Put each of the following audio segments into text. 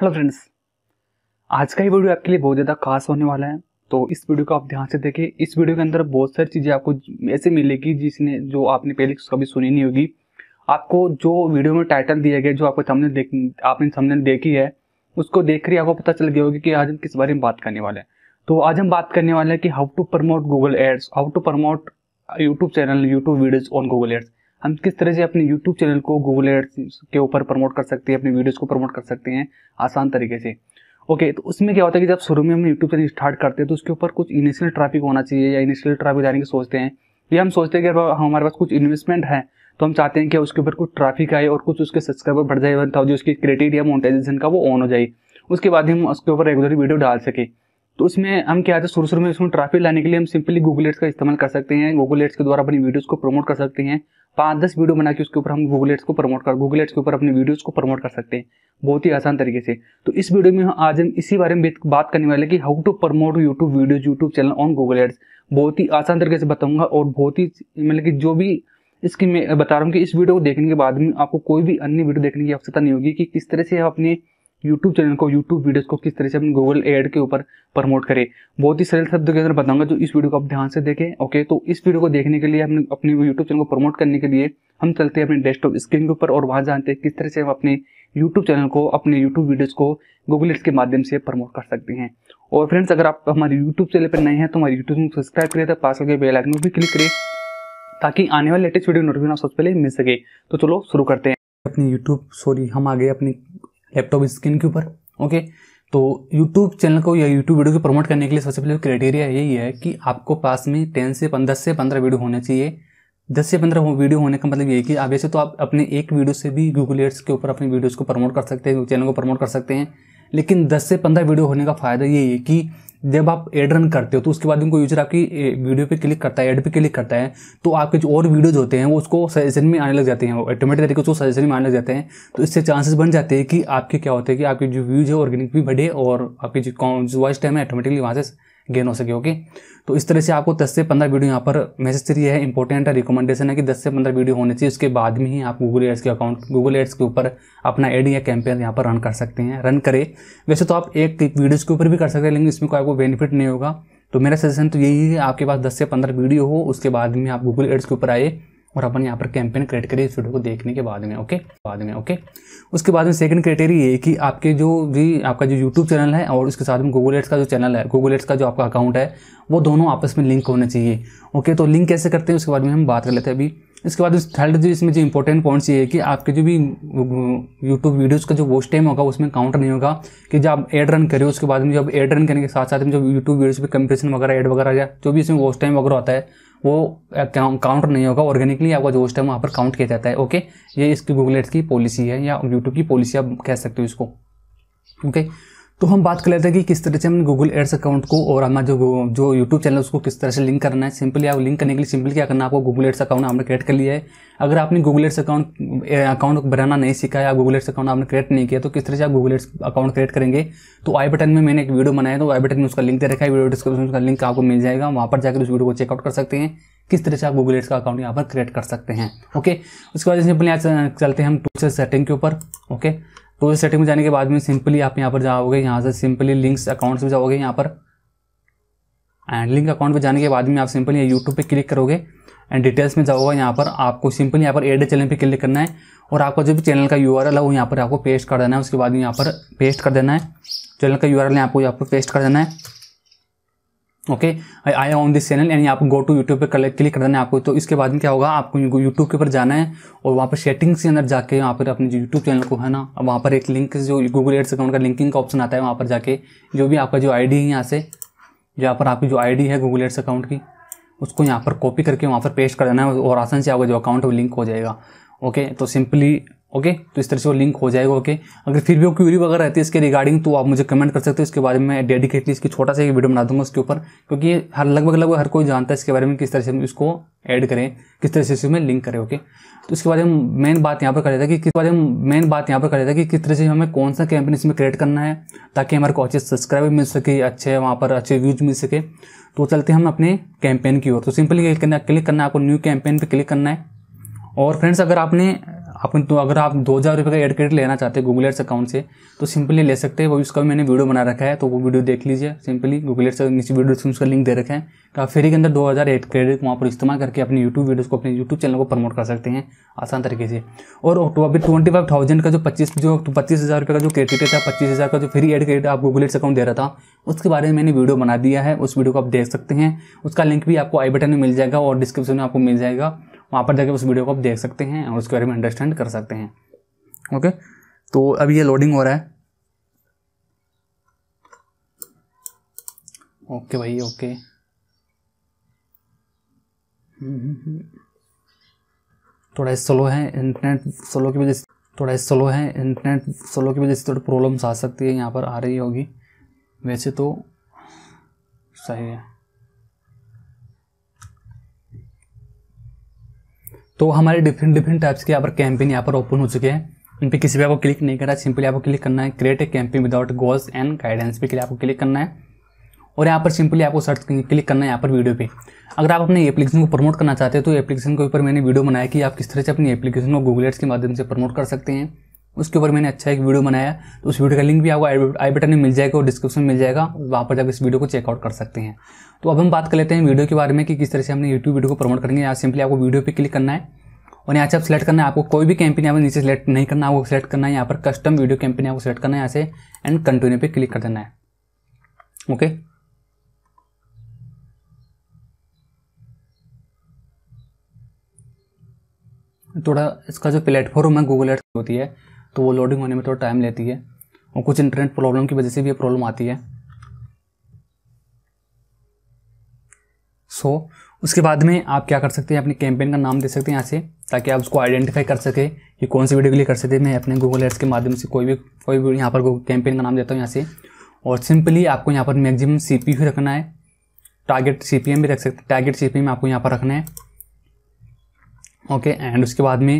hello friends आज का ये वीडियो आपके लिए बहुत ज़्यादा खास होने वाला है तो इस वीडियो को आप ध्यान से देखें इस वीडियो के अंदर बहुत सारी चीज़ें आपको ऐसे मिलेगी जिसने जो आपने पहले कभी सुनी नहीं होगी आपको जो वीडियो में टाइटल दिया गया जो आपको सामने देख आपने सामने देखी है उसको देख कर आपको पता चल गया होगी कि आज हम किस बारे में बात करने वाले हैं तो आज हम बात करने वाले हैं कि how to promote Google ads how to promote YouTube channel YouTube videos on Google ads हम किस तरह से अपने यूट्यूब चैनल को गूगल एड्स के ऊपर प्रमोट कर सकते हैं अपनी वीडियोस को प्रमोट कर सकते हैं आसान तरीके से ओके तो उसमें क्या होता है कि जब शुरू में हम यूट्यूब चैनल स्टार्ट करते हैं तो उसके ऊपर कुछ इनिशियल ट्रैफिक होना चाहिए या इनिशियल ट्रैफिक जाने की सोचते हैं या हम सोचते हैं कि हमारे पास कुछ इन्वेस्टमेंट है तो हम चाहते हैं कि उसके ऊपर कुछ ट्रैफिक आए और कुछ उसके सब्सक्राइबर बढ़ जाए वन मतलब थाउजेंड उसकी या मोनिटाइजेशन का वो ऑन हो जाए उसके बाद हम उसके ऊपर रेगुलर वीडियो डाल सके तो उसमें हम क्या है शुरू शुरू में उसमें ट्रैफिक लाने के लिए हम सिंपली गूगल एड्स का इस्तेमाल कर सकते हैं गूगल एड्स के द्वारा अपनी वीडियोस को प्रमोट कर सकते हैं पाँच दस वीडियो बना के उसके ऊपर हम गूगल एड्स को प्रमोट कर गूगल एड्स के ऊपर अपनी वीडियोज़ को प्रमोट कर सकते हैं बहुत ही आसान तरीके से तो इस वीडियो में हम आज हम इसी बारे में बात करने वाले कि how to promote YouTube videos YouTube channel on Google ads बहुत ही आसान तरीके से बताऊँगा और बहुत ही मतलब कि जो भी इसकी मैं बता रहा हूँ कि इस वीडियो को देखने के बाद में आपको कोई भी अन्य वीडियो देखने की आवश्यकता नहीं होगी कि किस तरह से आप अपने यूट्यूब चैनल को यूट्यूब वीडियोस को किस तरह से अपने गूगल एड के ऊपर प्रमोट करें बहुत ही सरल शब्द के अंदर बताऊंगा जो इस वीडियो को आप ध्यान से देखें ओके तो इस वीडियो को देखने के लिए हम अपने यूट्यूब चैनल को प्रमोट करने के लिए हम चलते हैं अपने डेस्कटॉप स्क्रीन के ऊपर और वहां जानते हैं किस तरह से हम अपने यूट्यूब चैनल को अपने यूट्यूब वीडियोज़ को गूगल एड्स के माध्यम से प्रमोट कर सकते हैं और फ्रेंड्स अगर आप हमारे यूट्यूब चैनल पर नए हैं तो हमारे यूट्यूब को सब्सक्राइब करें तो पास करके बेल आइकन भी क्लिक करें ताकि आने वाले लेटेस्ट वीडियो नोटिफिकेशन सबसे पहले मिल सके तो चलो शुरू करते हैं अपने YouTube सॉरी हम आ गए अपने लैपटॉप स्क्रीन के ऊपर ओके तो यूट्यूब चैनल को या यूट्यूब वीडियो को प्रमोट करने के लिए सबसे पहले क्राइटेरिया यही है कि आपको पास में टेन से पंद्रह से पंद्रह वीडियो होने चाहिए दस से पंद्रह वीडियो होने का मतलब ये है कि आप वैसे तो आप अपने एक वीडियो से भी गूगल एड्स के ऊपर अपनी वीडियोज़ को प्रमोट कर सकते हैं चैनल को प्रमोट कर सकते हैं लेकिन 10 से 15 वीडियो होने का फ़ायदा ये है कि जब आप एड रन करते हो तो उसके बाद उनको यूजर आपकी वीडियो पे क्लिक करता है एड पे क्लिक करता है तो आपके जो और वीडियोज होते हैं वो उसको सजेशन में आने लग जाते हैं ऑटोमेटिक तरीके से सजेशन में आने लग जाते हैं तो इससे चांसेस बन जाते हैं कि आपके क्या होते हैं कि आपके जो व्यूज़ है ऑर्गेनिक भी बढ़े और आपकी जो वॉइस टाइम है ऑटोमेटिकली वहाँ से गेन हो सके ओके तो इस तरह से आपको 10 से 15 वीडियो यहाँ पर मैसेज से है इंपॉर्टेंट रिकमेंडेशन है कि 10 से 15 वीडियो होने चाहिए उसके बाद में ही आप गूगल एड्स के अकाउंट गूगल एड्स के ऊपर अपना एड या कैंपेन यहाँ पर रन कर सकते हैं रन करें वैसे तो आप एक वीडियोज़ के ऊपर भी कर सकते हैं लेकिन इसमें कोई आपको बेनिफिट नहीं होगा तो मेरा सजेशन तो यही है आपके पास दस से पंद्रह वीडियो हो उसके बाद में आप गूगल एड्स के ऊपर आए और अपन यहाँ पर कैंपेन क्रिएट करें इस वीडियो को देखने के बाद में ओके बाद में ओके उसके बाद में सेकंड क्राइटेरिया ये कि आपके जो भी आपका जो यूट्यूब चैनल है और उसके साथ में गूगल एट्स का जो चैनल है गूगल एट्स का जो आपका अकाउंट है वो दोनों आपस में लिंक होना चाहिए ओके तो लिंक कैसे करते हैं उसके बाद में हम बात कर लेते हैं अभी इसके बाद थर्ड जो इसमें जो इंपॉर्टेंट पॉइंट्स ये है कि आपके जो भी यूट्यूब वीडियोस का जो वॉच टाइम होगा उसमें काउंटर नहीं होगा कि जब आप एड रन करें उसके बाद में जब एड रन करने के साथ साथ में जब यूट्यूब वीडियोस पे कंप्रेशन वगैरह एड वगैरह या जो भी इसमें वॉच टाइम वगैरह होता है वो काउंट नहीं होगा ऑर्गेनिकली आपका जो स्टेम वहाँ पर काउंट किया जाता है ओके ये इसकी गूगलेट्स की पॉलिसी है या यूट्यूब की पॉलिसी आप कह सकते हो इसको ओके तो हम बात कर लेते हैं कि किस तरह से हम गूगल एड्स अकाउंट को और हमारा जो जो यूट्यूब चैनल उसको किस तरह से लिंक करना है सिंपली आप लिंक करने के लिए सिंपल क्या करना है आपको गूगल एड्स अकाउंट आपने क्रिएट कर लिया है अगर आपने गूगल एड्स अकाउंट अकाउंट बनाना नहीं सीखा है गूगल एड्स अकाउंट आपने क्रिएट नहीं किया तो किस तरह से आप गूगल एड्स अकाउंट क्रिएट करेंगे तो आई बटन में मैंने एक वीडियो बनाया तो आई बटन में उसका लिंक दे रखा है वीडियो डिस्क्रिप्शन में उसका लिंक आपको मिल जाएगा वहाँ पर जाकर उस वीडियो को चेकआउट कर सकते हैं किस तरह से आप गूगल एड्स का अकाउंट यहाँ पर क्रिएट कर सकते हैं ओके उसके बाद सिंपली आज चलते हैं हम टूल सेटिंग के ऊपर ओके टूल तो सेटिंग में जाने के बाद में सिंपली आप यहाँ पर जाओगे यहाँ से सिंपली लिंक्स अकाउंट्स में जाओगे यहाँ पर एंड लिंक अकाउंट पर जाने के बाद में आप सिंपली यूट्यूब पर क्लिक करोगे एंड डिटेल्स में जाओगे यहाँ पर आपको सिंपली यहाँ पर एड चैनल पर क्लिक करना है और आपका जो भी चैनल का यू है वो यहाँ पर आपको पेस्ट कर देना है उसके बाद यहाँ पर पेस्ट कर देना है चैनल का यू आर एल आपको यहाँ पर पेस्ट कर देना है okay I on this channel यानी आपको गो टू यूट्यूब पर क्लिक कर देना है आपको तो इसके बाद में क्या होगा आपको यूट्यूब के ऊपर जाना है और वहाँ पर सेटिंग्स के अंदर जाके वहाँ पर अपने जो यूट्यूब चैनल को है ना अब वहाँ पर एक लिंक जो गूगल एड्स अकाउंट का लिंकिंग का ऑप्शन आता है वहाँ पर जाके जो भी आपका जो आई है यहाँ से यहाँ पर आपकी जो आई है गूगल एड्स अकाउंट की उसको यहाँ पर कॉपी करके वहाँ पर पेस्ट कर देना है और आसान से आपका जो अकाउंट है लिंक हो जाएगा ओके तो सिंपली ओके तो इस तरह से वो लिंक हो जाएगा ओके अगर फिर भी वो क्यूरी वगैरह रहती है इसके रिगार्डिंग तो आप मुझे कमेंट कर सकते हो इसके बारे में डेडिकेटली इसकी छोटा सा एक वीडियो बना दूंगा उसके ऊपर क्योंकि हर लगभग लगभग हर कोई जानता है इसके बारे में किस तरह से हम इसको ऐड करें किस तरह से इसमें लिंक करें ओके तो इसके बारे में मेन बात यहाँ पर कर कि किस बारे में मेन बात यहाँ पर कर कि किस तरह से हमें कौन सा कैंपेन इसमें क्रिएट करना है ताकि हमारे को अच्छे सब्सक्राइबर मिल सके अच्छे वहाँ पर अच्छे व्यूज मिल सके तो चलते हम अपने कैंपेन की ओर तो सिंपली क्लिक करना क्लिक करना आपको न्यू कैंपेन पर क्लिक करना है और फ्रेंड्स अगर आपने अपन तो अगर आप दो हज़ार रुपये का एड क्रेडिट लेना चाहते हैं गूगल एड्स अकाउंट से तो सिंपली ले सकते हैं वो उसका भी मैंने वीडियो बना रखा है तो वो वीडियो देख लीजिए सिंपली गूगल एड्स नीचे वीडियो डिस्क्रिप्शन उसका लिंक दे रखे हैं तो आप फ्री के अंदर दो हज़ार एड क्रेडिट वहाँ पर इस्तेमाल करके अपने यूट्यूब वीडियोज़ को अपने यूट्यूब चैनल को प्रमोट कर सकते हैं आसान तरीके से और अभी ट्वेंटी फाइव थाउजेंड का जो पच्चीस जो पच्चीस हज़ार रुपये का जो क्रेडिट था पच्चीस हज़ार का जो फ्री एड क्रेडिट आप गूगल एड्स अकाउंट दे रहा था उसके बारे में मैंने वीडियो बना दिया है उस वीडियो को आप देख सकते हैं उसका लिंक भी आपको आई बटन में मिल जाएगा और डिस्क्रिप्शन में आपको मिल जाएगा वहाँ पर जाकर उस वीडियो को आप देख सकते हैं और उसके बारे में अंडरस्टैंड कर सकते हैं ओके तो अब ये लोडिंग हो रहा है ओके भाई ओके थोड़ा स्लो है इंटरनेट स्लो की वजह से थोड़ा स्लो है इंटरनेट स्लो की वजह से थोड़ी प्रॉब्लम्स आ सकती है यहाँ पर आ रही होगी वैसे तो सही है तो हमारे डिफरेंट डिफरेंट टाइप्स के यहाँ पर कैंपेन यहाँ पर ओपन हो चुके हैं इन पर किसी भी आपको क्लिक नहीं करना है सिंपली आपको क्लिक करना है create a campaign without goals and guidance पे आपको क्लिक करना है और यहाँ पर सिंपली आपको सर्च क्लिक करना है यहाँ पर वीडियो पे अगर आप अपने एप्लीकेशन को प्रमोट करना चाहते हैं तो एप्लीकेशन के ऊपर मैंने वीडियो बनाया कि आप किस तरह से अपनी एप्लीकेशन को गूगल एड्स के माध्यम से प्रमोट कर सकते हैं उसके ऊपर मैंने अच्छा एक वीडियो बनाया तो उस वीडियो का लिंक भी आपको आई बटन में मिल जाएगा और डिस्क्रिप्शन मिल जाएगा वहाँ पर जाकर इस वीडियो को चेकआउट कर सकते हैं तो अब हम बात कर लेते हैं वीडियो के बारे में कि किस तरह से हमने यूट्यूब वीडियो को प्रमोट करेंगे यहाँ सिंपली आपको वीडियो पर क्लिक करना है और यहाँ से आप सेलेक्ट करना है आपको कोई भी कैंपेन यहाँ पर नीचे सेलेक्ट नहीं करना आपको सेलेक्ट करना है यहाँ पर कस्टम वीडियो कैंपेन आपको सेलेक्ट करना है यहाँ से एंड कंटिन्यू पे क्लिक कर देना है ओके थोड़ा इसका जो प्लेटफॉर्म है गूगल एड्स होती है तो वो लोडिंग होने में थोड़ा टाइम लेती है और कुछ इंटरनेट प्रॉब्लम की वजह से भी ये प्रॉब्लम आती है सो so, उसके बाद में आप क्या कर सकते हैं अपने कैंपेन का नाम दे सकते हैं यहाँ से ताकि आप उसको आइडेंटिफाई कर सके कि कौन सी वीडियो के लिए कर सकते हैं मैं अपने गूगल एड्स के माध्यम से कोई भी कोई भी यहाँ पर कैंपेन का नाम देता हूँ यहाँ से और सिंपली आपको यहाँ पर मैक्सिमम सी पी रखना है टारगेट सी पी एम भी रख सकते टारगेट सी पी एम आपको यहाँ पर रखना है ओके एंड उसके बाद में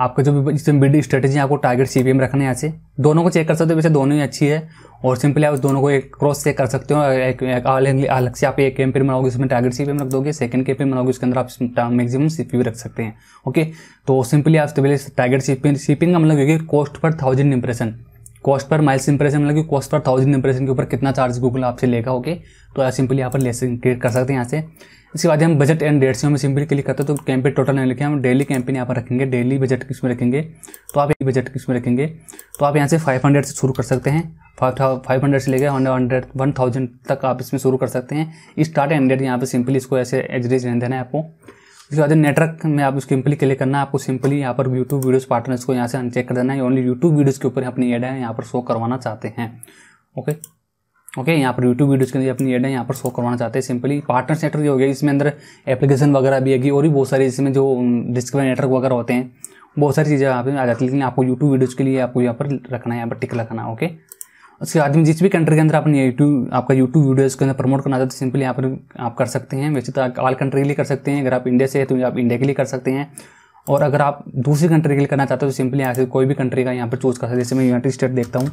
आपका जो भी जिसमें बिड स्ट्रेटेजी आपको टारगेट सी रखना है यहाँ से दोनों को चेक कर सकते हो वैसे दोनों ही अच्छी है और सिंपली आप उस दोनों को एक क्रॉस चेक कर सकते हो एक, अलग अलग से आप एक पी बनाओगे उसमें टारगेट सी रख दोगे सेकंड कैंपेन बनाओगे उसके अंदर आप मैक्सिमम सी रख सकते हैं ओके तो सिंपली आप पहले टारगेट सी का मतलब क्योंकि cost per thousand impression cost per miles impression मतलब कि कॉस्ट पर थाउजेंड इंप्रेशन के ऊपर कितना चार्ज गूगल आपसे लेगा ओके तो सिंपली यहाँ पर लेस क्रिएट कर सकते हैं यहाँ से इसके बाद हम बजट एंड डेट्स में सिंपली क्लिक करते हैं तो कैंपेन टोटल नहीं लिखे हम डेली कैंपेन यहाँ पर रखेंगे डेली बजट किस में रखेंगे तो आप एक बजट किस में रखेंगे तो आप यहाँ से फाइव हंड्रेड से शुरू कर सकते हैं फाइव हंड्रेड से लेकर हंड्रेड वन थाउजेंड तक आप इसमें शुरू कर सकते हैं स्टार्ट एंड डेट यहाँ पर सिंपली इसको ऐसे एजरेज रहने देना है आपको उसके बाद नेटवर्क में आप सिंपली क्लिक करना है आपको सिंपली यहाँ पर यूट्यूब वीडियोज पार्टनर्स को यहाँ से अनचेक कर देना है ओनली यूट्यूब वीडियोज के ऊपर अपनी एड है यहाँ पर शो करवाना चाहते हैं ओके ओके यहाँ पर यूट्यूब वीडियोज के लिए अपनी एड है यहाँ पर शो करवाना चाहते हैं सिंपली पार्टनर नेटवर्क हो गया इसमें अंदर एप्लीकेशन वगैरह भी आएगी और भी बहुत सारी इसमें जो डिस्कवर नेटवर्क वगैरह होते हैं बहुत सारी चीज़ें यहाँ पे आ जाती है लेकिन आपको यूट्यूब वीडियोज़ के लिए आपको यहाँ पर रखना है यहाँ पर टिक रखना ओके उसके बाद में जिस भी कंट्री के अंदर आपने यूट्यूब आपका यूट्यूब वीडियोज़ के अंदर प्रमोट करना चाहते तो सिंपली यहाँ पर आप कर सकते हैं वैसे तो ऑल कंट्री के लिए कर सकते हैं अगर आप इंडिया से है तो आप इंडिया के लिए कर सकते हैं और अगर आप दूसरी कंट्री के लिए करना चाहते हो तो सिंपली यहाँ से कोई भी कंट्री का यहाँ पर चूज़ कर सकते हैं जैसे मैं यूनाइटेड स्टेट देखता हूँ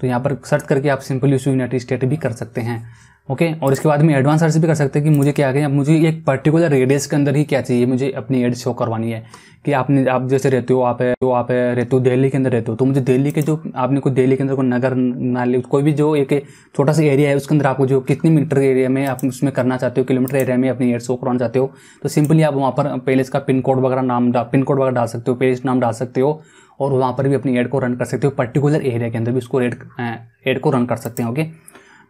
तो यहाँ पर सर्च करके आप सिंपली उस यूनाइटेड स्टेट भी कर सकते हैं ओके और इसके बाद में एडवांस आर भी कर सकते हैं कि मुझे क्या कहें अब मुझे एक पर्टिकुलर रेडियस के अंदर ही क्या चाहिए मुझे अपनी एड शो करवानी है कि आपने आप जैसे रहते हो आप है आप है रहते हो दिल्ली के अंदर रहते हो तो मुझे दिल्ली के जो आपने कोई दिल्ली के अंदर कोई नगर नाली कोई भी जो एक छोटा सा एरिया है उसके अंदर आपको जो कितने मीटर एरिया में आप उसमें करना चाहते हो किलोमीटर एरिया में अपनी एड शो करवाना चाहते हो तो सिंपली आप वहाँ पर पहले इसका पिन कोड वगैरह नाम पिन कोड वगैरह डाल सकते हो पेज नाम डाल सकते हो और वहाँ पर भी अपनी एड को रन कर सकते हो पर्टिकुलर एरिया के अंदर भी उसको एड एड को रन कर सकते हैं ओके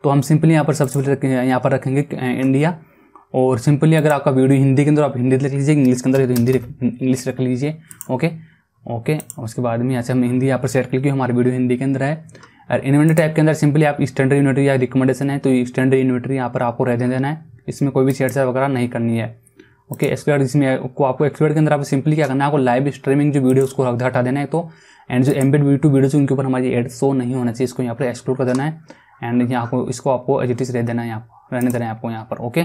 तो हम सिंपली यहाँ पर सबसे पहले यहाँ पर रखेंगे इंडिया और सिंपली अगर आपका वीडियो हिंदी के अंदर आप हिंदी लिख लीजिए इंग्लिश के अंदर तो हिंदी इंग्लिश रख लीजिए ओके ओके उसके बाद में यहाँ से हम हिंदी यहाँ पर सेट करके हमारे वीडियो हिंदी के अंदर है और इन्वेंटर टाइप के अंदर सिंपली आप स्टैंडर्ड इन्वेंटरी या रिकमेंडेशन है तो स्टैंडर्ड इन्वेंटरी यहाँ पर आपको रह देना है इसमें कोई भी छेड़छाड़ वगैरह नहीं करनी है ओके एक्सप्लेट जिसमें आपको एक्सपर्ट के अंदर आप सिंपली क्या करना है आपको लाइव स्ट्रीमिंग जो वीडियो उसको हटा देना है तो एंड जो एम्बेड वीडियो टू वीडियोज उनके ऊपर हमारी एड शो नहीं होना चाहिए इसको यहाँ पर एक्सप्लोर कर देना है एंड यहाँ को इसको आपको एजिटिस रह देना है यहाँ रहने देना है आपको यहाँ पर ओके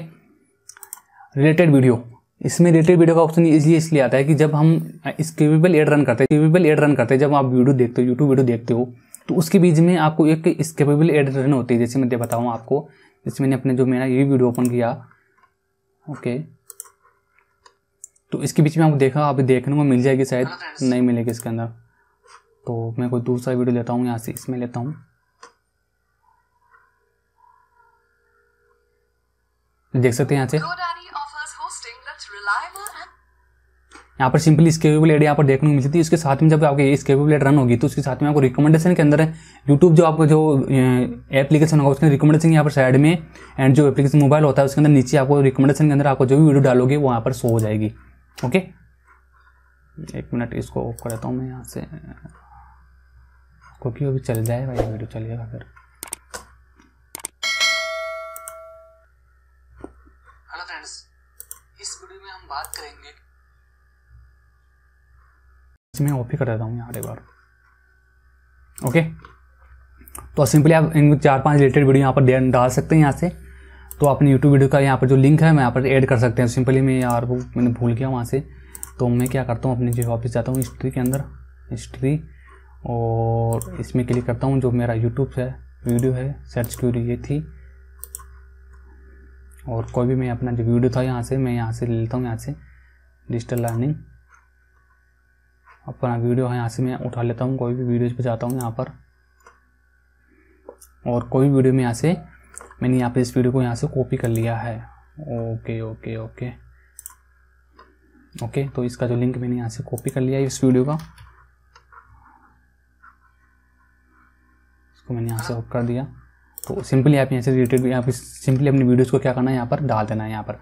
रिलेटेड वीडियो इसमें रिलेटेड वीडियो का ऑप्शन इसलिए इसलिए आता है कि जब हम स्केपेबल एड रन करते हैं स्केपेबल एड रन करते हैं जब आप वीडियो देखते हो यूट्यूब वीडियो देखते हो तो उसके बीच में आपको एक स्केपेबल एड रन होती है जैसे मैं बताऊँ आपको जैसे मैंने अपने जो मेरा ये वीडियो ओपन किया ओके तो इसके बीच में आपको देखा आप देखने को मिल जाएगी शायद हाँ, नहीं मिलेगी इसके अंदर तो मैं कोई दूसरा वीडियो लेता हूँ यहाँ से इसमें लेता हूँ देख सकते हैं यहाँ से यहाँ पर सिंपली स्केबल एड यहाँ पर देखने को मिलती है उसके साथ में जब आपके स्केबल एड रन होगी तो उसके साथ में आपको रिकमेंडेशन के अंदर है यूट्यूब जो आपका जो एप्लीकेशन होगा उसके रिकमेंडेशन यहाँ पर साइड में एंड जो एप्लीकेशन मोबाइल होता है उसके अंदर नीचे आपको रिकमेंडेशन के अंदर आपको जो भी वीडियो डालोगे वो यहाँ पर शो हो जाएगी ओके एक मिनट इसको ऑफ कर देता हूँ मैं यहाँ से क्योंकि अभी चल जाए भाई वीडियो तो चल फिर हेलो फ्रेंड्स इस वीडियो में हम बात करेंगे इसमें ऑफ ही कर देता हूँ यहाँ एक बार ओके तो सिंपली आप इन चार पांच रिलेटेड वीडियो यहाँ पर डाल सकते हैं यहाँ से तो अपने यूट्यूब वीडियो का यहाँ पर जो लिंक है मैं यहाँ पर ऐड कर सकते हैं सिंपली मैं यार वो मैंने भूल गया वहाँ से तो मैं क्या करता हूँ अपने जो ऑफिस जाता हूँ हिस्ट्री के अंदर हिस्ट्री और इसमें क्लिक करता हूँ जो मेरा यूट्यूब है वीडियो है सर्च क्यूरी ये थी और कोई भी मैं अपना जो वीडियो था यहाँ से मैं यहाँ से ले लेता हूँ यहाँ से डिजिटल लर्निंग अपना वीडियो है यहाँ से मैं उठा लेता हूँ कोई भी वीडियोज पर जाता हूँ यहाँ पर और कोई भी वीडियो में यहाँ से मैंने यहाँ पर इस वीडियो को यहाँ से कॉपी कर लिया है ओके ओके ओके ओके तो इसका जो लिंक मैंने यहाँ से कॉपी कर लिया है इस वीडियो का इसको मैंने यहाँ से ऑफ कर दिया तो सिंपली आप यहाँ से रिलेटेड यहाँ पे सिंपली अपनी वीडियोज़ को क्या करना है यहाँ पर डाल देना है यहाँ पर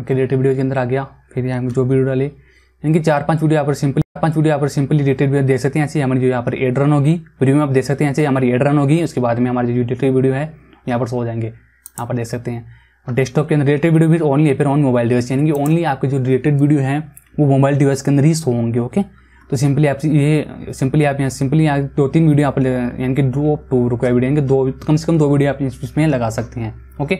ओके रिलेटेड वीडियो के अंदर आ गया फिर यहाँ पर जो वीडियो डाले यानी कि चार पांच वीडियो यहाँ पर सिंपली पांच वीडियो यहाँ पर सिंपली रिलेटेड वीडियो देख सकते हैं ऐसे हमारी जो यहाँ पर एड रन होगी वीडियो में आप देख सकते हैं ऐसे हमारी एड रन होगी उसके बाद में हमारी जो रिलेटेड वीडियो है यहाँ पर सो जाएंगे यहाँ पर देख सकते हैं और डेस्कटॉप के अंदर रिलेटेड वीडियो भी ओनली है फिर ऑन मोबाइल डिवाइस यानी कि ओनली आपके जो रिलेटेड वीडियो है वो मोबाइल डिवाइस के अंदर ही सो होंगे ओके तो सिंपली आप ये सिंपली आप यहाँ सिंपली यहाँ दो तीन वीडियो आप यानी कि दो टू रुपये वीडियो यानी कि दो कम से कम दो वीडियो आप इसमें लगा सकते हैं ओके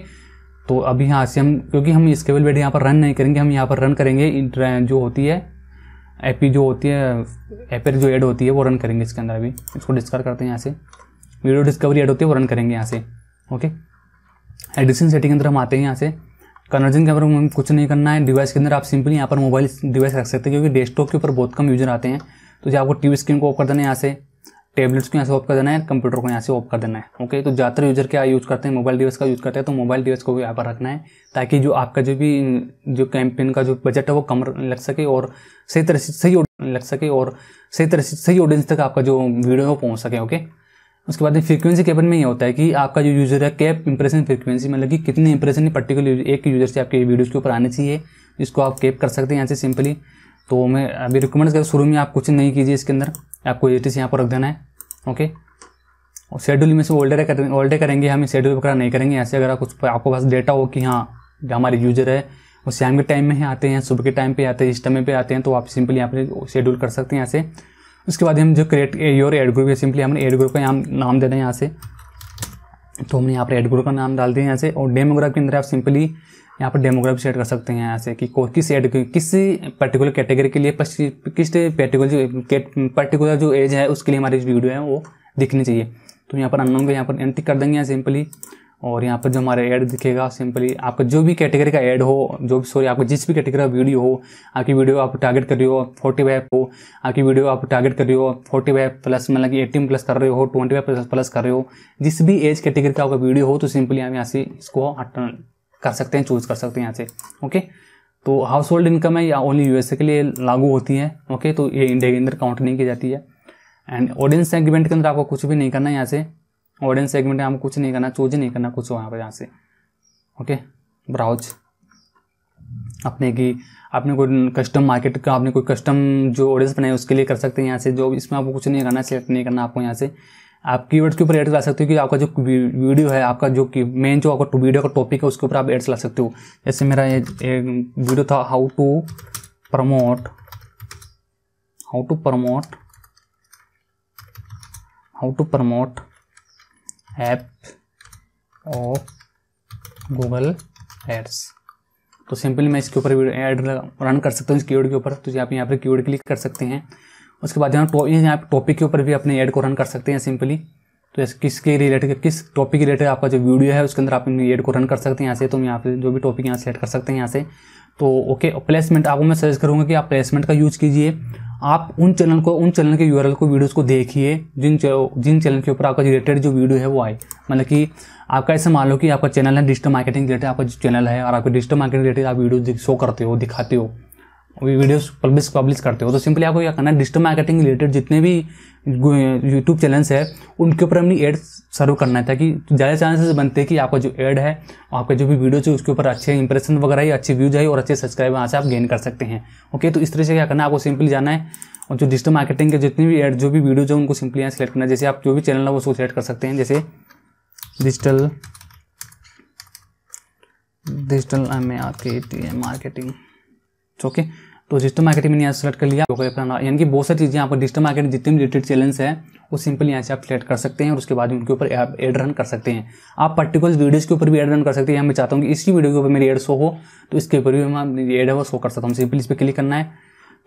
तो अभी यहाँ से हम क्योंकि हम इसके वेल बेड यहाँ पर रन नहीं करेंगे हम यहाँ पर रन करेंगे जो होती है एपी जो होती है एपर जो एड होती है वो रन करेंगे इसके अंदर अभी इसको डिस्कवर करते हैं यहाँ से वीडियो डिस्कवरी एड होती है वो रन करेंगे यहाँ से ओके एडिशन सेटिंग के अंदर हम आते हैं यहाँ से कन्वर्जन के बारे में कुछ नहीं करना है डिवाइस के अंदर आप सिंपली यहाँ पर मोबाइल डिवाइस रख सकते हैं क्योंकि डेस्कटॉप के ऊपर बहुत कम यूजर आते हैं तो जो आपको टीवी स्क्रीन को ऑफ कर देना है यहाँ से टैबलेट्स को यहाँ से ऑफ कर देना है कंप्यूटर को यहाँ से ऑफ कर देना है ओके तो ज़्यादातर यूजर क्या यूज़ करते हैं मोबाइल डिवाइस का यूज़ करते हैं तो मोबाइल डिवाइस को यहाँ पर रखना है ताकि जो आपका जो भी जो कैंपेन का जो बजट है वो कम लग सके और सही तरह से सही लग सके और सही तरह से सही ऑडियंस तक आपका जो वीडियो है वो पहुँच सके ओके उसके बाद फ्रीक्वेंसी कैपन में ये होता है कि आपका जो यूज़र है कैप इंप्रेशन फ्रीक्वेंसी मतलब कि कितने इंप्रेशन पर्टिकुलर एक यूज़र से आपके वीडियोस के ऊपर आने चाहिए जिसको आप कैप कर सकते हैं यहाँ से सिंपली तो मैं अभी रिकमेंड कर शुरू में आप कुछ नहीं कीजिए इसके अंदर आपको ए टी यहाँ पर रख देना है ओके और शेड्यूल में से ओल्डे कर ओल्डे करेंगे हम शेड्यूल वगैरह नहीं करेंगे ऐसे अगर कुछ आपको पास डेटा हो कि हाँ जो हमारे यूज़र है वो शाम के टाइम में आते हैं सुबह के टाइम पे आते हैं इस टाइम पे आते हैं तो आप सिंपली यहाँ पर शेड्यूल कर सकते हैं यहाँ से उसके बाद हम जो क्रिएट योर एड ग्रुप है सिंपली हमने एड ग्रुप का यहाँ नाम दे दें यहाँ से तो हमने यहाँ पर एड ग्रुप का नाम डाल दिया यहाँ से और डेमोग्राफ के अंदर आप सिंपली यहाँ पर डेमोग्राफ सेट कर सकते हैं यहाँ से कि किस एड किस पर्टिकुलर कैटेगरी के लिए किस पर्टिकुलर जो पर्टिकुलर जो एज है उसके लिए हमारी वीडियो है वो दिखनी चाहिए तो यहाँ पर अननोन को यहाँ पर एंट्री कर देंगे यहाँ सिंपली और यहाँ पर जो हमारा ऐड दिखेगा सिंपली आपका जो भी कैटेगरी का ऐड हो जो भी सॉरी आपको जिस भी कैटेगरी का वीडियो हो आपकी वीडियो आप टारगेट कर रहे हो फोर्टी फाइव हो आपकी वीडियो आप टारगेट कर रहे हो फोर्टी फाइव प्लस मतलब कि एटीन प्लस कर रहे हो ट्वेंटी फाइव प्लस प्लस कर रहे हो जिस भी एज कैटेगरी का आपका वीडियो हो तो सिंपली आप यहाँ से इसको कर सकते हैं चूज़ कर सकते हैं यहाँ से ओके तो हाउस होल्ड इनकम है या ओनली यूएसए के लिए लागू होती है ओके तो ये इंडिया के अंदर काउंट नहीं की जाती है एंड ऑडियंस सेगमेंट के अंदर आपको कुछ भी नहीं करना है यहाँ से ऑडियंस सेगमेंट में हम कुछ नहीं करना चूज नहीं करना कुछ वहाँ पर यहाँ से ओके ब्राउज अपने की आपने कोई कस्टम मार्केट का आपने कोई कस्टम जो ऑडियंस बनाए उसके लिए कर सकते हैं यहाँ से जो इसमें आपको कुछ नहीं करना सेलेक्ट नहीं करना आपको यहाँ से आप कीवर्ड्स के ऊपर एड्स ला सकते हो कि आपका जो वीडियो है आपका जो मेन जो आपका वीडियो का टॉपिक है उसके ऊपर आप एड्स ला सकते हो जैसे मेरा ये वीडियो था how to promote how to promote how to promote app of Google ads तो सिंपली मैं इसके ऊपर एड रन कर सकता हूँ इस कीवर्ड के ऊपर तो आप यहाँ पर कीवर्ड क्लिक कर सकते हैं उसके बाद यहाँ यहाँ पर टॉपिक के ऊपर भी अपने ऐड को रन कर सकते हैं सिंपली तो ऐसे किसके रिलेटेड किस टॉपिक के रिलेटेड आपका जो वीडियो है उसके अंदर आप एड को रन कर सकते हैं यहाँ से तो यहाँ पे जो भी टॉपिक यहाँ सेलेक्ट कर सकते हैं यहाँ से तो ओके प्लेसमेंट आपको मैं सजेस्ट करूँगा कि आप प्लेसमेंट का यूज़ कीजिए आप उन चैनल को उन चैनल के यूआरएल को वीडियोस को देखिए जिन जिन चैनल के ऊपर आपका रिलेटेड जो वीडियो है वो आए मतलब कि आपका ऐसा मान लो कि आपका चैनल है डिजिटल मार्केटिंग रिलेटेड आपका चैनल है और आपके डिजिटल मार्केटिंग रिलेटेड आप वीडियो शो करते हो दिखाते हो वीडियोस पब्लिश पब्लिश करते हो तो सिंपली आपको क्या करना है डिजिटल मार्केटिंग रिलेटेड जितने भी यूट्यूब चैनल्स है उनके ऊपर हमने एड सर्व करना है ताकि ज़्यादा चांसेस बनते हैं कि आपका जो एड है आपके जो भी वीडियोज है उसके ऊपर अच्छे इंप्रेशन वगैरह ही अच्छे व्यूज है और अच्छे सब्सक्राइब वहाँ से आप गेन कर सकते हैं ओके तो इस तरह से क्या करना है आपको सिंपली जाना है और जो डिजिटल मार्केटिंग के जितने भी एड जो भी वीडियोज है उनको सिंपली यहाँ सेलेक्ट करना है जैसे आप जो भी चैनल है वो उसको सेलेक्ट कर सकते हैं जैसे डिजिटल डिजिटल में आपके मार्केटिंग ओके तो डिजिटल मार्केटिंग मैंने यहाँ सेलेक्ट कर लिया अपना यानी कि बहुत सारी चीज़ें यहाँ पर डिजिटल मार्केटिंग जितने भी रिलेटेड चैलेंज है वो सिंपल यहाँ से आप सेलेक्ट कर सकते हैं और उसके बाद उनके ऊपर आप एड रन कर सकते हैं आप पर्टिकुलर वीडियोज़ के ऊपर भी एड रन कर सकते हैं मैं चाहता हूँ कि इसी वीडियो के ऊपर मेरी एड शो हो तो इसके ऊपर भी हम एड है वो शो कर सकता हूँ सिंपल इस पर क्लिक करना है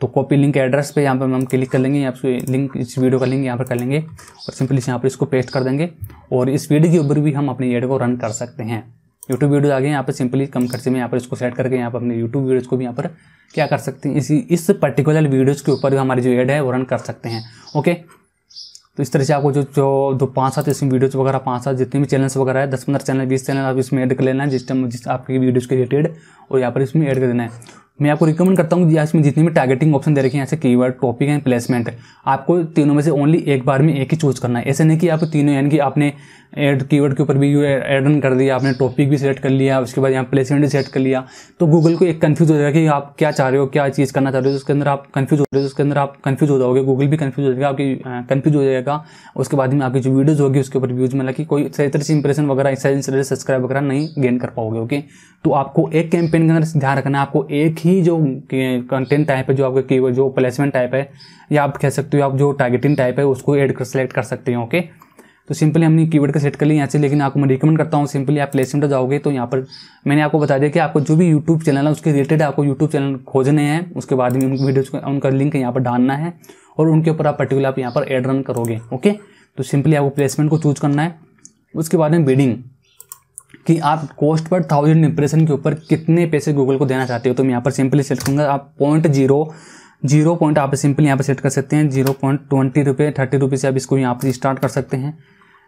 तो कॉपी लिंक एड्रेस पे यहाँ पर हम क्लिक कर लेंगे यहाँ पर लिंक इस वीडियो का लिंक यहाँ पर कर लेंगे और सिंपली यहाँ पर इसको पेस्ट कर देंगे और इस वीडियो के ऊपर भी हम अपनी एड को रन कर सकते हैं यूट्यूब वीडियोज आ गए यहाँ पर सिंपली कम खर्चे में यहाँ पर इसको सेट करके यहाँ पर अपने यूट्यूब वीडियोज़ को भी यहाँ पर क्या कर सकते हैं इसी इस पर्टिकुलर वीडियोज़ के ऊपर हमारी जो एड है वो रन कर सकते हैं ओके तो इस तरह से आपको जो जो दो पाँच सात इसमें वीडियोज़ वगैरह पाँच सात जितने भी चैनल्स वगैरह है दस पंद्रह चैनल बीस चैनल आप इसमें ऐड कर लेना है जिस टाइम जिस आपकी वीडियोज़ के रिलेटेड और यहाँ पर इसमें ऐड कर देना है मैं आपको रिकमेंड करता हूँ इसमें जितनी भी टारगेटिंग ऑप्शन दे रखे हैं ऐसे कीवर्ड टॉपिक एंड प्लेसमेंट आपको तीनों में से ओनली एक बार में एक ही चूज करना है ऐसे नहीं कि आप तीनों यानी कि आपने एड कीवर्ड के ऊपर भी एड ऑन कर दिया आपने टॉपिक भी सेलेक्ट कर लिया उसके बाद यहाँ प्लेसमेंट भी सेलेक्ट कर लिया तो गूगल को एक कन्फ्यूज़ हो जाएगा कि आप क्या चाह रहे हो क्या चीज़ करना चाह रहे हो उसके अंदर आप कन्फ्यूज़ हो रहे हो उसके अंदर आप कन्फ्यूज़ हो जाओगे गूगल भी कन्फ्यूज़ हो जाएगा आपकी कन्फ्यूज़ हो जाएगा उसके बाद में आपकी जो वीडियोज़ होगी उसके ऊपर व्यूज़ मतलब कि कोई सही तरह से इंप्रेशन वगैरह इससे सब्सक्राइब वगैरह नहीं गेन कर पाओगे ओके तो आपको एक कैंपेन के अंदर ध्यान रखना है आपको एक ही जो कंटेंट टाइप है जो आपके की जो प्लेसमेंट टाइप है या आप कह सकते हो आप जो टारगेटिंग टाइप है उसको एड कर सेलेक्ट कर सकते हो ओके तो सिंपली हमने कीवर्ड का सेट कर लिया यहाँ से लेकिन आपको मैं रिकमेंड करता हूँ सिंपली आप प्लेसमेंट जाओगे तो यहाँ पर मैंने आपको बता दिया कि आपको जो भी यूट्यूब चैनल है उसके रिलेटेड आपको यूट्यूब चैनल खोजने हैं उसके बाद में उनकी वीडियोज उनका लिंक यहाँ पर डालना है और उनके ऊपर आप पर्टिकुलर आप यहाँ पर एड रन करोगे ओके तो सिंपली आपको प्लेसमेंट को चूज करना है उसके बाद में बिडिंग कि आप कॉस्ट पर थाउजेंड इंप्रेशन के ऊपर कितने पैसे गूगल को देना चाहते हो तो मैं यहाँ पर सिंपली सेलेक्ट करूँगा आप पॉइंट जीरो जीरो पॉइंट आप सिंपली यहाँ पर सेट कर सकते हैं जीरो पॉइंट ट्वेंटी रुपये थर्टी रुपये से आप इसको यहाँ पर स्टार्ट कर सकते हैं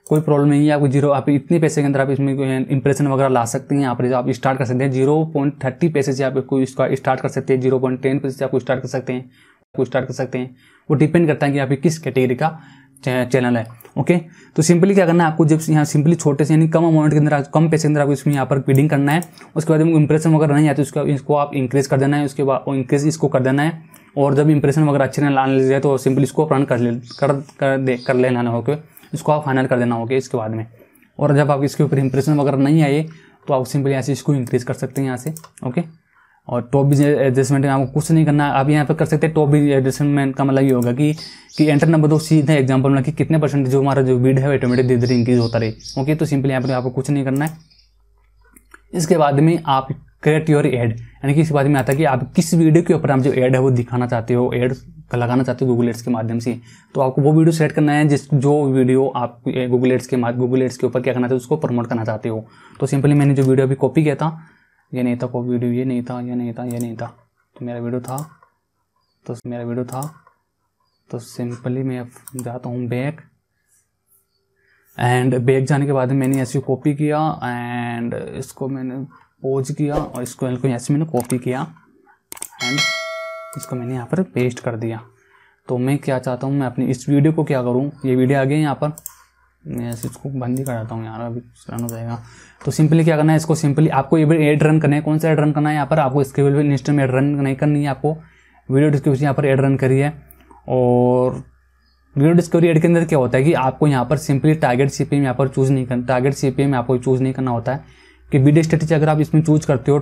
कोई प्रॉब्लम नहीं है आपको जीरो आप इतने पैसे के अंदर आप इसमें इंप्रेशन वगैरह ला सकते हैं यहाँ पर आप स्टार्ट कर सकते हैं जीरो पॉइंट थर्टी पैसे से आप इसको स्टार्ट कर सकते हैं जीरो पॉइंट टेन पैसे से आपको स्टार्ट कर सकते हैं आपको स्टार्ट कर सकते हैं वो डिपेंड करता है कि आप किस कैटेगरी का चैनल है ओके तो सिंपली क्या करना है आपको जब यहाँ सिंपली छोटे से यानी कम अमाउंट के अंदर कम पैसे के अंदर आपको इसमें यहाँ पर बिडिंग करना है उसके बाद इंप्रेशन वगैरह नहीं आती उसका इसको आप इंक्रीज कर देना है उसके बाद इंक्रीज इसको कर देना है और जब इंप्रेशन वगैरह अच्छे ना आने लगे तो सिंपली इसको आप रन कर ले कर कर दे कर लेना ना होकर इसको आप फाइनल कर देना होके इसके बाद में और जब आप इसके ऊपर इंप्रेशन वगैरह नहीं आए तो आप सिंपली यहाँ से इसको इंक्रीज़ कर सकते हैं यहाँ से ओके और टॉप भी एडजस्टमेंट में आपको कुछ नहीं करना आप यहाँ पर कर सकते हैं टॉप भी एडजस्टमेंट का मतलब ये होगा कि कि एंटर नंबर दो सीधे एग्जाम्पल में कि कितने परसेंट जो हमारा जो बीड है ऑटोमेटिक धीरे धीरे इंक्रीज होता रहे ओके तो सिंपली यहाँ पर आपको कुछ नहीं करना है इसके बाद में आप क्रिएट योर एड यानी कि इस बात में आता है कि आप किस वीडियो के ऊपर आप जो एड है वो दिखाना चाहते हो एड लगाना चाहते हो गूगल एड्स के माध्यम से तो आपको वो वीडियो सेट करना है जिस जो वीडियो आप गूगल एड्स के गूगल एड्स के ऊपर क्या करना चाहते हो उसको प्रमोट करना चाहते हो तो सिंपली मैंने जो वीडियो अभी कॉपी किया था ये नहीं था कॉपी वीडियो ये नहीं था ये नहीं था ये नहीं था तो मेरा वीडियो था तो मेरा वीडियो था तो सिंपली मैं जाता हूँ बैक एंड बैक जाने के बाद मैंने ऐसी कॉपी किया एंड इसको मैंने पोज किया और इसको को यहाँ से मैंने कॉपी किया एंड इसको मैंने यहाँ पर पेस्ट कर दिया तो मैं क्या चाहता हूँ मैं अपनी इस वीडियो को क्या करूँ ये वीडियो आ गई यहाँ पर मैं ऐसे इसको बंद ही कर जाता हूँ यार अभी रन हो जाएगा तो सिंपली क्या करना है इसको सिंपली आपको ये एड रन करना है कौन सा एड रन करना है यहाँ पर आपको इसके बिल इंस्टा में एड रन नहीं करनी है आपको वीडियो डिस्क्रिप्शन यहाँ पर एड रन करी है और वीडियो डिस्कवरी एड के अंदर क्या होता है कि आपको यहाँ पर simply target C P M यहाँ पर चूज़ नहीं करना टारगेट सी पी एम आपको चूज़ नहीं करना होता है कि बिड स्ट्रेटेजी अगर आप इसमें चूज करते हो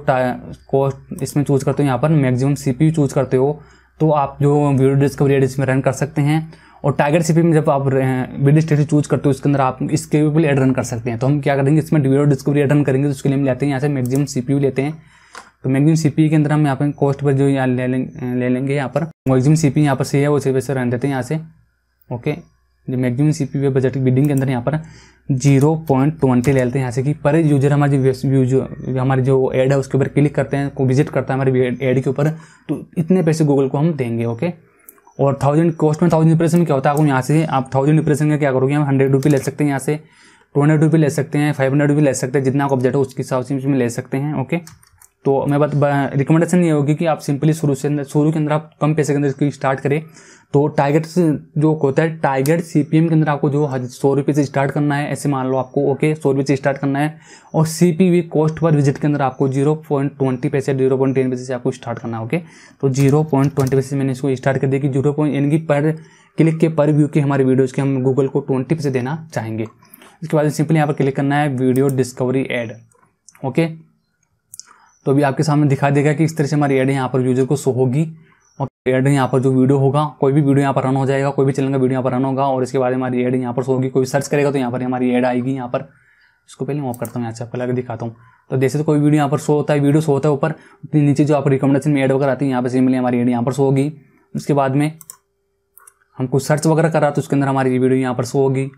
कॉस्ट इसमें चूज करते हो यहाँ पर मैक्सिमम सीपीयू चूज करते हो तो आप जो वीडियो डिस्कवरी एड इसमें रन कर सकते हैं और सी पी में जब आप वीडियो स्ट्रेटेजी चूज करते हो इसके अंदर आप इसके भी एड रन कर सकते हैं तो हम क्या करेंगे इसमें वीडियो डिस्कवरी एड रन करेंगे तो उसके लिए हम लेते हैं यहाँ से मैक्सिमम सीपीयू लेते हैं तो मैक्सिमम सीपी के अंदर हम यहाँ पर कॉस्ट पर जो यहाँ ले लेंगे यहाँ पर मैक्सिमम पी यहाँ पर सही है वो सही वैसे रन देते हैं यहाँ से ओके जो maximum C P budget bidding के अंदर यहाँ पर जीरो पॉइंट ट्वेंटी ले लेते हैं यहाँ से कि पर यूजर हमारे जो हमारे जो एड है उसके ऊपर क्लिक करते हैं को विजिट करता है हमारे एड के ऊपर तो इतने पैसे गूगल को हम देंगे ओके और थाउजेंड कॉस्ट में थाउजेंड इंप्रेशन में क्या होता है आपको यहाँ से आप थाउजेंड इंप्रेशन का क्या करोगे हम हंड्रेड रुपी ले सकते हैं यहाँ से टू हंड्रेड रुपी ले सकते हैं फाइव हंड्रेड रुपये ले सकते हैं जितना आपका ऑब्जेक्ट हो उसके हिसाब से ले सकते हैं ओके तो मैं रिकमेंडेशन ये होगी कि आप सिंपली शुरू से शुरू के अंदर आप कम पैसे के अंदर इसकी स्टार्ट करें तो टाइगर जो होता है टाइगर सीपीएम के अंदर आपको जो सौ रुपये से स्टार्ट करना है ऐसे मान लो आपको ओके सौ रुपये से स्टार्ट करना है और सीपीवी कॉस्ट पर विजिट के अंदर आपको जीरो पॉइंट ट्वेंटी पैसे जीरो पॉइंट टेन पैसे से आपको स्टार्ट करना है ओके तो जीरो पॉइंट ट्वेंटी पैसे मैंने इसको स्टार्ट कर दिया कि जीरो पॉइंट यानी कि पर क्लिक के पर व्यू के हमारे वीडियोज़ के हम गूगल को ट्वेंटी पैसे देना चाहेंगे इसके बाद सिंपली यहाँ पर क्लिक करना है वीडियो डिस्कवरी एड ओके तो अभी आपके सामने दिखा देगा कि इस तरह से हमारी एड यहाँ पर यूजर को शो होगी और एड यहाँ पर जो वीडियो होगा कोई भी वीडियो यहाँ पर रन हो जाएगा कोई भी चैनल का वीडियो यहाँ पर रन होगा और इसके बाद हमारी एड यहाँ पर शो होगी कोई सर्च करेगा तो यहाँ पर हमारी एड आएगी यहाँ पर इसको पहले ऑफ करता हूँ यहाँ से आपको लगा दिखाता हूँ तो जैसे तो कोई वीडियो यहाँ पर शो होता है वीडियो शो होता है ऊपर नीचे जो आप रिकमेंडेशन में एड वगैरह आती है यहाँ पर मिले हमारी एड यहाँ पर शो होगी उसके बाद में हम कुछ सर्च वगैरह करा तो उसके अंदर हमारी वीडियो यहाँ पर शो होगी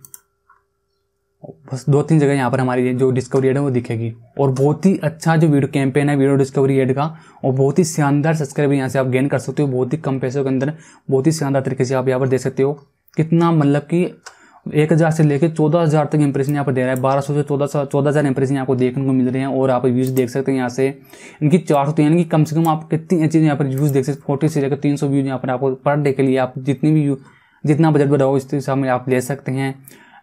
बस दो तीन जगह यहाँ पर हमारी जो डिस्कवरी एड है वो दिखेगी और बहुत ही अच्छा जो वीडियो कैंपेन है वीडियो डिस्कवरी एड का और बहुत ही शानदार सब्सक्राइबर यहाँ से आप गेन कर सकते हो बहुत ही कम पैसों के अंदर बहुत ही शानदार तरीके से आप यहाँ पर दे सकते हो कितना मतलब कि एक हज़ार से लेकर चौदह हज़ार तक इंप्रेशन यहाँ पर दे रहा है बारह सौ से चौदह सौ चौदह हज़ार इंप्रेशन आपको देखने को मिल रहे हैं और आप व्यूज़ देख सकते हैं यहाँ से इनकी चार सौ तो यानी कि कम से कम आप कितनी अच्छी यहाँ पर व्यूज़ देख सकते फोर्टी से लेकर तीन सौ व्यूज़ यहाँ पर आपको पर डे के लिए आप जितनी भी जितना बजट बढ़ाओ इस हिसाब में आप ले सकते हैं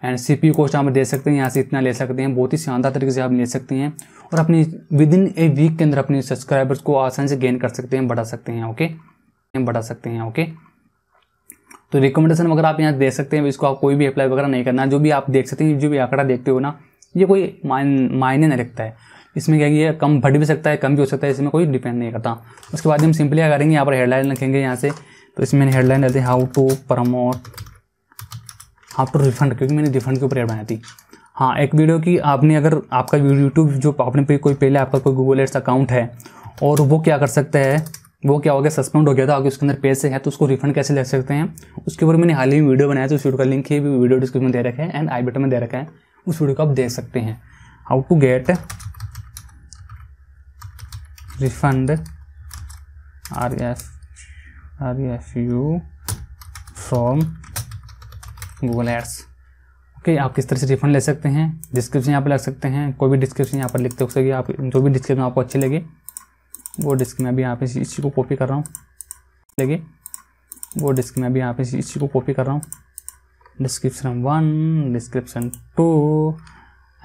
एंड सी पी कोस्ट आप दे सकते हैं यहाँ से इतना ले सकते हैं बहुत ही शानदार तरीके से आप ले सकते हैं और अपनी विद इन ए वीक के अंदर अपने सब्सक्राइबर्स को आसानी से गेन कर सकते हैं बढ़ा सकते हैं ओके बढ़ा सकते हैं ओके तो रिकमेंडेशन वगैरह आप यहाँ दे सकते हैं इसको आप कोई भी अप्लाई वगैरह नहीं करना जो भी आप देख सकते हैं जो भी आंकड़ा देखते हो ना ये कोई मायने नहीं रखता है इसमें क्या ये कम बढ़ भी सकता है कम भी हो सकता है इसमें कोई डिपेंड नहीं करता उसके बाद हम सिंपली क्या करेंगे यहाँ पर हेडलाइन रखेंगे यहाँ से तो इसमें हेडलाइन रहते हैं how to promote after refund क्योंकि मैंने रिफंड के ऊपर एड बनाई थी हाँ एक वीडियो की आपने अगर आपका यूट्यूब जो आपने पे कोई पहले आपका कोई गूगल एड्स अकाउंट है और वो क्या कर सकता है वो क्या हो गया सस्पेंड हो गया था अगर उसके अंदर पैसे हैं तो उसको रिफंड कैसे ले सकते हैं उसके ऊपर मैंने हाल ही में वीडियो बनाया था उस वीडियो का लिंक ही वीडियो डिस्क्रिप्शन में दे रखा है एंड आई बटन में दे रखा है उस वीडियो को आप देख सकते हैं how to get refund R F R F U from Google ads okay आप किस तरह से रिफंड ले सकते हैं डिस्क्रिप्शन यहाँ पर लग सकते हैं कोई भी डिस्क्रिप्शन यहाँ पर लिखते हो सके आप जो भी डिस्क्रिप्शन आपको अच्छी लगे वो डिस्क में अभी यहाँ पे इस चीज़ को कॉपी कर रहा हूँ लगे वो डिस्क में अभी यहाँ पे इस चीज़ को कॉपी कर रहा हूँ description one description two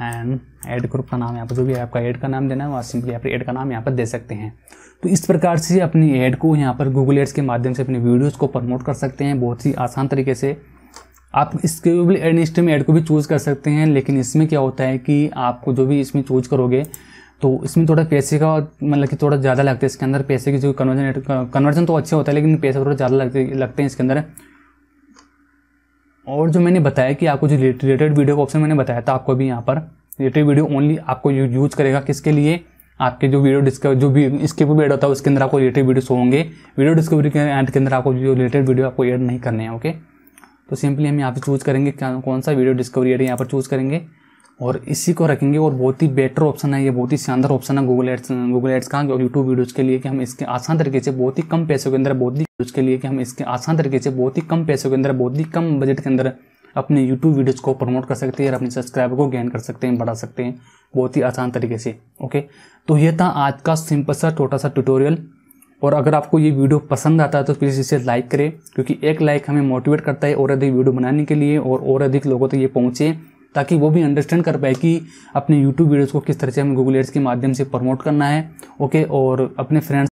and ad group का नाम यहाँ पर जो भी आपका एड ऐड का नाम देना है वहाँ सिंपली आप ऐड का नाम यहाँ पर दे सकते हैं तो इस प्रकार से अपनी ऐड को यहाँ पर गूगल एड्स के माध्यम से अपनी वीडियोज़ को प्रमोट कर सकते हैं बहुत ही आसान तरीके से आप स्केलेबल एडमिनिस्ट्रेटिव ऐड को भी चूज़ कर सकते हैं लेकिन इसमें क्या होता है कि आपको जो भी इसमें चूज करोगे तो इसमें थोड़ा पैसे का मतलब कि थोड़ा ज़्यादा लगता है इसके अंदर पैसे की जो कन्वर्जन कन्वर्जन तो अच्छा होता है लेकिन पैसे थोड़ा ज़्यादा लगते लगते हैं इसके अंदर और जो मैंने बताया कि आपको जो रिलेटेड वीडियो का ऑप्शन मैंने बताया था आपको भी यहाँ पर रिलेटेड वीडियो ओनली आपको यूज करेगा किसके लिए आपके जो वीडियो डिस्कवर जो भी ऊपर एड होता है उसके अंदर आपको रिलेटेड वीडियो होंगे वीडियो डिस्कवरी के एड के अंदर आपको जो रिलेटेड वीडियो आपको एड नहीं करने हैं ओके तो सिंपली हम यहाँ पे चूज़ करेंगे क्या कौन सा वीडियो डिस्कवरी एड यहाँ पर चूज़ करेंगे और इसी को रखेंगे और बहुत ही बेटर ऑप्शन है ये बहुत ही शानदार ऑप्शन है गूगल एड्स गूगल एड्स का और यूट्यूब वीडियोज़ के लिए कि हम इसके आसान तरीके से बहुत ही कम पैसों के अंदर बहुत ही के लिए कि हम इसके आसान तरीके से बहुत ही कम पैसों के अंदर बहुत ही कम बजट के अंदर अपने यूट्यूब वीडियोज़ को प्रमोट कर सकते हैं और अपने सब्सक्राइबर को गेन कर सकते हैं बढ़ा सकते हैं बहुत ही आसान तरीके से ओके तो ये था आज का सिंपल सा छोटा सा ट्यूटोरियल और अगर आपको ये वीडियो पसंद आता है तो प्लीज़ इसे लाइक करें क्योंकि एक लाइक हमें मोटिवेट करता है और अधिक वीडियो बनाने के लिए और और अधिक लोगों तक तो ये पहुँचे ताकि वो भी अंडरस्टैंड कर पाए कि अपने यूट्यूब वीडियोज़ को किस तरह से हमें गूगल एड्स के माध्यम से प्रमोट करना है ओके और अपने फ्रेंड्स